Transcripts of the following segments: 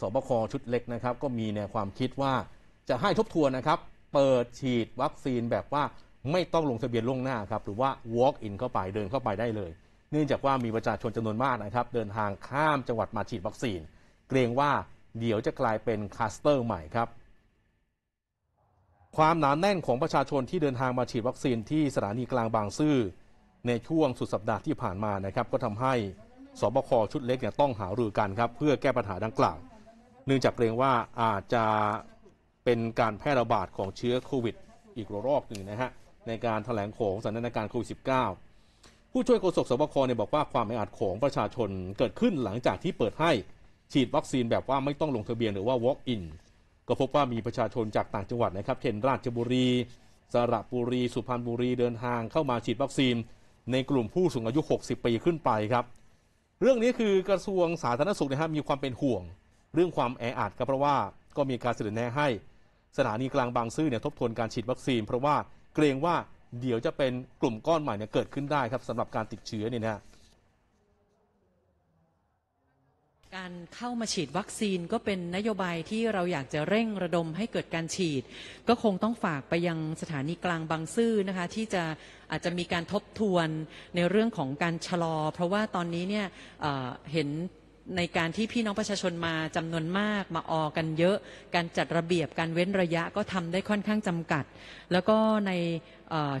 สบคชุดเล็กนะครับก็มีแนวความคิดว่าจะให้ทบทวนนะครับ เปิดฉีดวัคซีนแบบว่าไม่ต้องลงทะเบียนล่วงหน้าครับหรือว่า walk in เข้าไปเดินเข้าไปได้เลย เนื่องจากว่ามีประชาชนจำนวนมากนะครับ เดินทางข้ามจังหวัดมาฉีดวัคซีนเกรงว่าเดี๋ยวจะกลายเป็นคลัสเตอร์ใหม่ครับความหนาแน่นของประชาชนที่เดินทางมาฉีดวัคซีนที่สถานีกลางบางซื่อในช่วงสุดสัปดาห์ที่ผ่านมานะครับก็ทำให้สบคชุดเล็กเนี่ยต้องหารือกันครับเพื่อแก้ปัญหาดังกล่าวเนื่องจากเกรงว่าอาจจะเป็นการแพร่ระบาดของเชื้อโควิด อีกระลอกหนึ่งนะฮะ ในการถแถลงของสถานการณ์โควิด -19 ผู้ช่วยโฆษกสบคเนี่ยบอกว่าความไม่อาจของประชาชนเกิดขึ้นหลังจากที่เปิดให้ฉีดวัคซีนแบบว่าไม่ต้องลงทะเบียนหรือว่า walk in ก็พบว่ามีประชาชนจากต่างจังหวัดนะครับเช่นราชบุรีสระบุรีสุพรรณบุรีเดินทาง เข้ามาฉีดวัคซีน ในกลุ่มผู้สูงอายุ 60ปีขึ้นไปครับเรื่องนี้คือกระทรวงสาธารณสุขนะครับมีความเป็นห่วงเรื่องความแออัดก็เพราะว่าก็มีการเสนอแนะให้สถานีกลางบางซื่อเนี่ยทบทวนการฉีดวัคซีน เพราะว่าเกรงว่าเดี๋ยวจะเป็นกลุ่มก้อนใหม่เนี่ยเกิดขึ้นได้ครับสำหรับการติดเชื้อนี่นะการเข้ามาฉีดวัคซีนก็เป็นนโยบายที่เราอยากจะเร่งระดมให้เกิดการฉีด ก็คงต้องฝากไปยังสถานีกลางบางซื่อนะคะที่จะอาจจะมีการทบทวนในเรื่องของการชะลอ เพราะว่าตอนนี้เนี่ยเห็นในการที่พี่น้องประชาชนมาจำนวนมาก มาออกันเยอะการจัดระเบียบการเว้นระยะก็ทำได้ค่อนข้างจำกัด แล้วก็ใน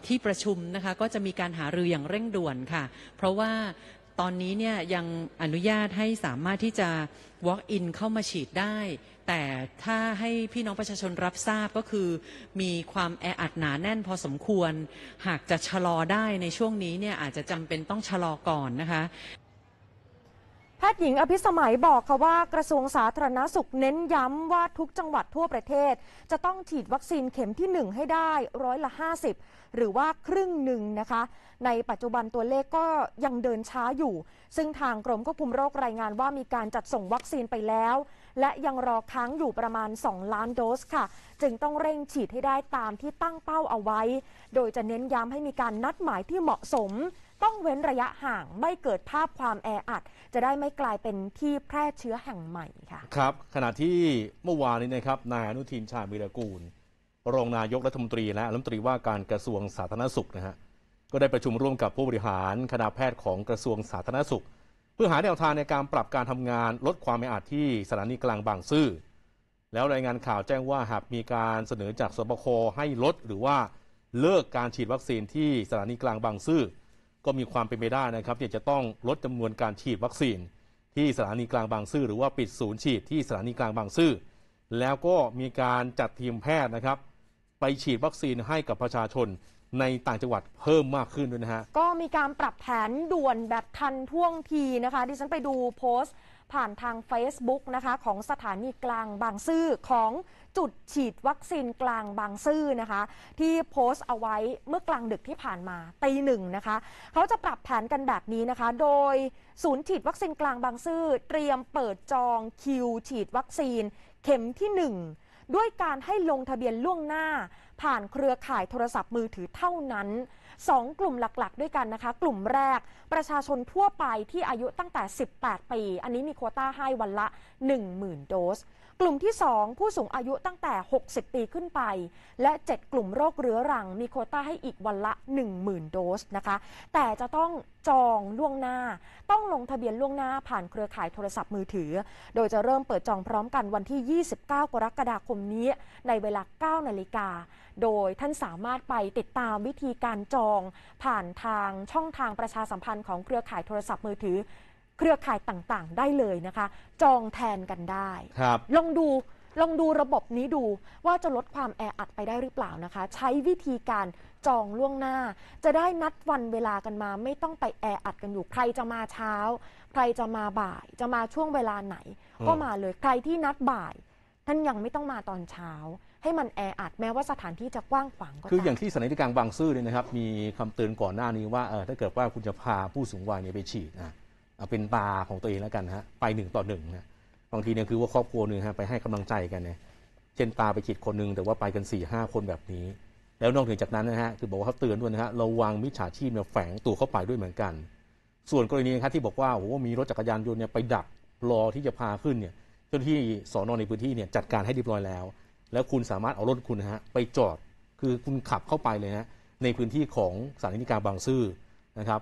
ที่ประชุมนะคะก็จะมีการหารืออย่างเร่งด่วนค่ะ เพราะว่าตอนนี้เนี่ยยังอนุญาตให้สามารถที่จะ walk in เข้ามาฉีดได้ แต่ถ้าให้พี่น้องประชาชนรับทราบก็คือมีความแออัดหนาแน่นพอสมควรหากจะชะลอได้ในช่วงนี้เนี่ยอาจจะจำเป็นต้องชะลอก่อนนะคะแพทย์หญิงอภิสมัยบอกค่ะว่ากระทรวงสาธารณสุขเน้นย้ำว่าทุกจังหวัดทั่วประเทศ จะต้องฉีดวัคซีนเข็มที่ 1 ให้ได้ ร้อยละ 50 หรือว่าครึ่งหนึ่งนะคะ ในปัจจุบันตัวเลขก็ยังเดินช้าอยู่ ซึ่งทางกรมควบคุมโรครายงานว่ามีการจัดส่งวัคซีนไปแล้ว และยังรอค้างอยู่ประมาณ 2 ล้านโดสค่ะ จึงต้องเร่งฉีดให้ได้ตามที่ตั้งเป้าเอาไว้ โดยจะเน้นย้ำให้มีการนัดหมายที่เหมาะสมต้องเว้นระยะห่างไม่เกิดภาพความแออัดจะได้ไม่กลายเป็นที่แพร่เชื้อแห่งใหม่ค่ะครับ ขณะที่เมื่อวานนี้นะครับนายอนุทินชาญวีรกูลรองนายกรัฐมนตรีและรัฐมนตรีว่าการกระทรวงสาธารณสุขนะฮะก็ได้ประชุมร่วมกับผู้บริหารคณะแพทย์ของกระทรวงสาธารณสุข เพื่อหาแนวทางในการปรับการทำงานลดความแออัดที่สถานีกลางบางซื่อแล้วรายงานข่าวแจ้งว่าหากมีการเสนอจากสบคให้ลด หรือว่าเลิกการฉีดวัคซีนที่สถานีกลางบางซื่อก็มีความเป็นไปได้นะครับที่จะต้องลดจำนวนการฉีดวัคซีน ที่สถานีกลางบางซื่อหรือว่าปิดศูนย์ฉีดที่สถานีกลางบางซื่อแล้วก็มีการจัดทีมแพทย์นะครับไปฉีดวัคซีนให้กับประชาชนในต่างจังหวัดเพิ่มมากขึ้น ด้วยนะฮะ ก็มีการปรับแผนด่วนแบบทันท่วงทีนะคะ ดิฉันไปดูโพสต์ผ่านทาง Facebook นะคะของสถานีกลางบางซื่อของจุดฉีดวัคซีนกลางบางซื่อนะคะ ที่โพสต์เอาไว้เมื่อกลางดึกที่ผ่านมาตีหนึ่งนะคะ เขาจะปรับแผนกันแบบนี้นะคะ โดยศูนย์ฉีดวัคซีนกลางบางซื่อเตรียมเปิดจองคิวฉีดวัคซีนเข็มที่1ด้วยการให้ลงทะเบียนล่วงหน้า ผ่านเครือข่ายโทรศัพท์มือถือเท่านั้น 2 กลุ่มหลักๆด้วยกันนะคะ กลุ่มแรกประชาชนทั่วไปที่อายุตั้งแต่ 18 ปี อันนี้มีโคต้าให้วันละ 10,000 โดสกลุ่มที่ 2 ผู้สูงอายุตั้งแต่ 60 ปีขึ้นไป และ 7 กลุ่มโรคเรื้อรังมีโคต้าให้อีกวันละ 10,000 โดสนะคะแต่จะต้องจองล่วงหน้าต้องลงทะเบียนล่วงหน้าผ่านเครือข่ายโทรศัพท์มือถือ โดยจะเริ่มเปิดจองพร้อมกันวันที่ 29 กรกฎาคมนี้ ในเวลา 9นาฬิกาโดยท่านสามารถไปติดตามวิธีการจองผ่านทางช่องทางประชาสัมพันธ์ของเครือข่ายโทรศัพท์มือถือเครือข่ายต่างๆ ได้เลยนะคะ จองแทนกันได้ครับลองดู ลองดูระบบนี้ดูว่าจะลดความแออัดไปได้หรือเปล่านะคะ ใช้วิธีการจองล่วงหน้าจะได้นัดวันเวลากันมา ไม่ต้องไปแออัดกันอยู่ ใครจะมาเช้า ใครจะมาบ่าย จะมาช่วงเวลาไหน ก็มาเลยใครที่นัดบ่าย ท่านยังไม่ต้องมาตอนเช้า ให้มันแออัดแม้ว่าสถานที่จะกว้างขวางก็ตามคืออย่างที่สถานีกลางบางซื่อเนี่ยนะครับมีคำเตือนก่อนหน้านี้ว่าเออถ้าเกิดว่าคุณจะพาผู้สูงวัยเนี่ยไปฉีดนะเอาเป็นตาของตัวเองแล้วกันฮะ ไปหนึ่งต่อหนึ่งนะบางทีเนี่ยคือว่าครอบครัวหนึ่งฮะไปให้กำลังใจกันเนี่ย เช่นตาไปฉีดคนหนึ่งแต่ว่าไปกัน4ี่ห้าคนแบบนี้ แล้วนอกจากนั้นนะฮะคือบอกว่าเขาเตือนด้วยนะฮะระวังมิจฉาชีพเนี่ยแฝงตัวเข้าไปด้วยเหมือนกัน ส่วนกรณีนะครับที่บอกว่าโอ้โหมีรถจักรยานยนต์เนี่ยไปดักรอที่จะพาขึ้นเนี่ยเจ้าหน้าที่สอนอในพื้นที่เนี่ยจัดการให้เรียบร้อยแล้ว แล้วคุณสามารถเอารถคุณฮะไปจอดคือคุณขับเข้าไปเลยนะในพื้นที่ของสถานีการบางซื่อนะครับ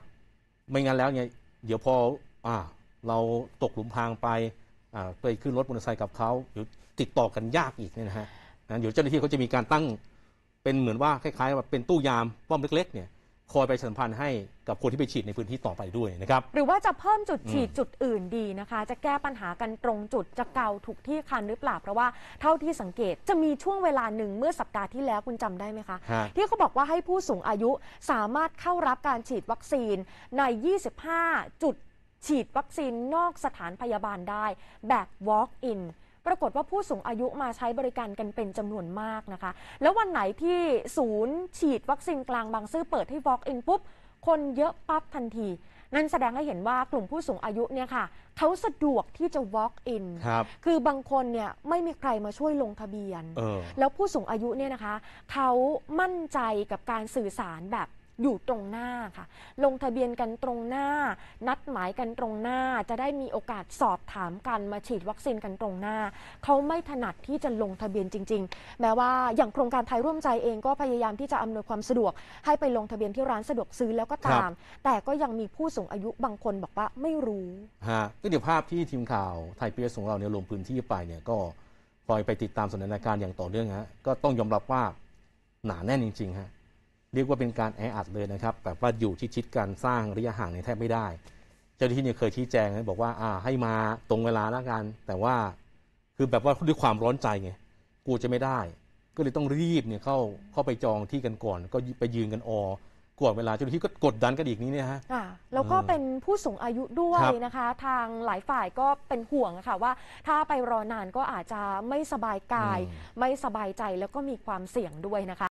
ไม่งั้นแล้วเนี่ยเดี๋ยวพออ่าเราตกหลุมพรางไปอ่าไปขึ้นรถมอเตอร์ไซค์กับเขาเดี๋ยวติดต่อกันยากอีกเนี่ยนะฮะเดี๋ยวเจ้าหน้าที่เขาจะมีการตั้ง เป็นเหมือนว่าคล้ายๆแบบเป็นตู้ยามป้อมเล็กๆเนี่ยคอยไปสัมพันธ์ให้กับคนที่ไปฉีดในพื้นที่ต่อไปด้วยนะครับหรือว่าจะเพิ่มจุดฉีดจุดอื่นดีนะคะ จะแก้ปัญหากันตรงจุดจะเกาถูกที่คันหรือเปล่าเพราะว่าเท่าที่สังเกตจะมีช่วงเวลาหนึ่งเมื่อสัปดาห์ที่แล้วคุณจำได้ไหมคะ ที่เขาบอกว่าให้ผู้สูงอายุสามารถเข้ารับการฉีดวัคซีนใน 25 จุดฉีดวัคซีนนอกสถานพยาบาลได้แบบ walk in ปรากฏว่าผู้สูงอายุมาใช้บริการกันเป็นจำนวนมากนะคะ แล้ววันไหนที่ศูนย์ฉีดวัคซีนกลางบางซื่อเปิดให้ walk in ปุ๊บคนเยอะปั๊บทันที นั่นแสดงให้เห็นว่ากลุ่มผู้สูงอายุเนี่ยค่ะเขาสะดวกที่จะ walk in คคือบางคนเนี่ยไม่มีใครมาช่วยลงทะเบียนออแล้วผู้สูงอายุเนี่ยนะคะเขามั่นใจกับการสื่อสารแบบอยู่ตรงหน้าค่ะลงทะเบียนกันตรงหน้า นัดหมายกันตรงหน้าจะได้มีโอกาสสอบถามกันมาฉีดวัคซีนกันตรงหน้าเขาไม่ถนัดที่จะลงทะเบียนจริงๆ แม้ว่าอย่างโครงการไทยร่วมใจเองก็พยายามที่จะอำนวยความสะดวก ให้ไปลงทะเบียนที่ร้านสะดวกซื้อแล้วก็ตาม แต่ก็ยังมีผู้สูงอายุบางคนบอกว่าไม่รู้ฮะก็เดี๋ยวภาพที่ทีมข่าวไทยพีเอสของเราเนี่ยลงพื้นที่ไปเนี่ยก็คอยไปติดตามสถานการณ์อย่างต่อเนื่องฮะก็ต้องยอมรับว่า หนาแน่นจริงๆฮะเรียกว่าเป็นการแออัดเลยนะครับแบบว่าอยู่ชิดๆกันสร้างระยะห่างในแทบไม่ได้ เจ้าหน้าที่เนี่ยเคยชี้แจงนะบอกว่า อ่า ให้มาตรงเวลาแล้วกัน แต่ว่า คือแบบว่าด้วยความร้อนใจไงกูจะไม่ได้ ก็เลยต้องรีบเนี่ยเข้าเข้าไปจองที่กันก่อน ก็ไปยืนกันออกว่าเวลาเจ้าหน้าที่ก็กดดันกันอีกนี้เนี่ยฮะแล้วก็เป็นผู้สูงอายุด้วยนะคะ ทางหลายฝ่ายก็เป็นห่วงค่ะว่า ถ้าไปรอนานก็อาจจะไม่สบายกาย ไม่สบายใจแล้วก็มีความเสี่ยงด้วยนะคะ